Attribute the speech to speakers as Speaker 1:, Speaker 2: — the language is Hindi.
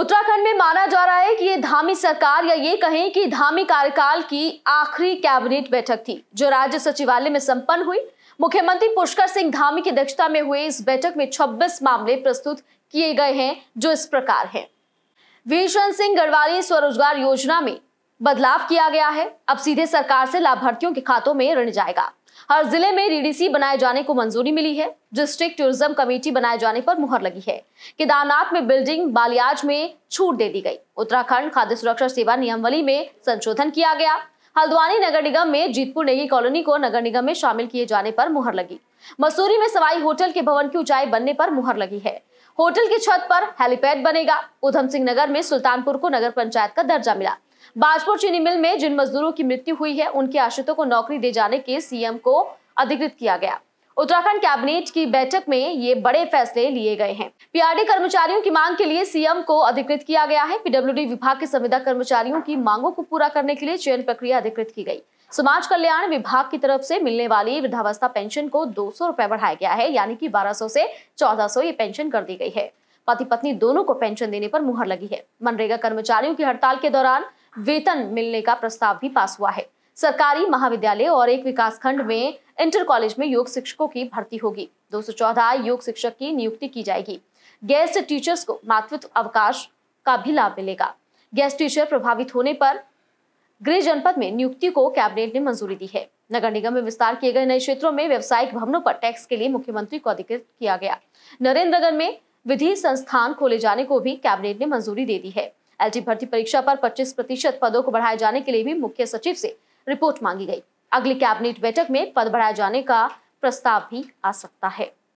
Speaker 1: उत्तराखंड में माना जा रहा है कि ये धामी सरकार या ये कहें कि धामी कार्यकाल की आखिरी कैबिनेट बैठक थी जो राज्य सचिवालय में संपन्न हुई मुख्यमंत्री पुष्कर सिंह धामी की अध्यक्षता में हुए इस बैठक में 26 मामले प्रस्तुत किए गए हैं जो इस प्रकार हैं भीषण सिंह गढ़वाली स्वरोजगार योजना में बदलाव किया गया है अब सीधे सरकार से लाभार्थियों के खातों में ऋण जाएगा हर जिले में रीडीसी बनाए जाने को मंजूरी मिली है डिस्ट्रिक्ट टूरिज्म कमेटी बनाए जाने पर मुहर लगी है केदारनाथ में बिल्डिंग बालियाज में छूट दे दी गई उत्तराखंड खाद्य सुरक्षा सेवा नियमवली में संशोधन किया गया हल्द्वानी नगर निगम में जीतपुर नेगी कॉलोनी को नगर निगम में शामिल किए जाने पर मुहर लगी मसूरी में सवाई होटल के भवन की ऊंचाई बनने पर मुहर लगी है होटल की छत पर हेलीपैड बनेगा उधम सिंह नगर में सुल्तानपुर को नगर पंचायत का दर्जा मिला बाजपुर चीनी मिल में जिन मजदूरों की मृत्यु हुई है उनके आश्रितों को नौकरी दे जाने के सीएम को अधिकृत किया गया उत्तराखंड कैबिनेट की बैठक में ये बड़े फैसले लिए गए हैं पीआरडी कर्मचारियों की मांग के लिए सीएम को अधिकृत किया गया है पीडब्ल्यूडी विभाग के संविदा कर्मचारियों की मांगों को पूरा करने के लिए चयन प्रक्रिया अधिकृत की गई समाज कल्याण विभाग की तरफ से मिलने वाली वृद्धावस्था पेंशन को दो सौ बढ़ाया गया है यानी कि 1200 से 1400 ये पेंशन कर दी गई है पति पत्नी दोनों को पेंशन देने पर मुहर लगी है मनरेगा कर्मचारियों की हड़ताल के दौरान वेतन मिलने का प्रस्ताव भी पास हुआ है सरकारी महाविद्यालय और एक विकासखंड में इंटर कॉलेज में योग शिक्षकों की भर्ती होगी 214 योग शिक्षक की नियुक्ति की जाएगी गेस्ट टीचर्स को मातृत्व अवकाश का भी लाभ मिलेगा गेस्ट टीचर प्रभावित होने पर गृह जनपद में नियुक्ति को कैबिनेट ने मंजूरी दी है नगर निगम में विस्तार किए गए नए क्षेत्रों में व्यवसायिक भवनों पर टैक्स के लिए मुख्यमंत्री को अधिकृत किया गया नरेंद्रगढ़ में विधि संस्थान खोले जाने को भी कैबिनेट ने मंजूरी दे दी है एलटी भर्ती परीक्षा पर 25 प्रतिशत पदों को बढ़ाए जाने के लिए भी मुख्य सचिव से रिपोर्ट मांगी गई अगली कैबिनेट बैठक में पद बढ़ाए जाने का प्रस्ताव भी आ सकता है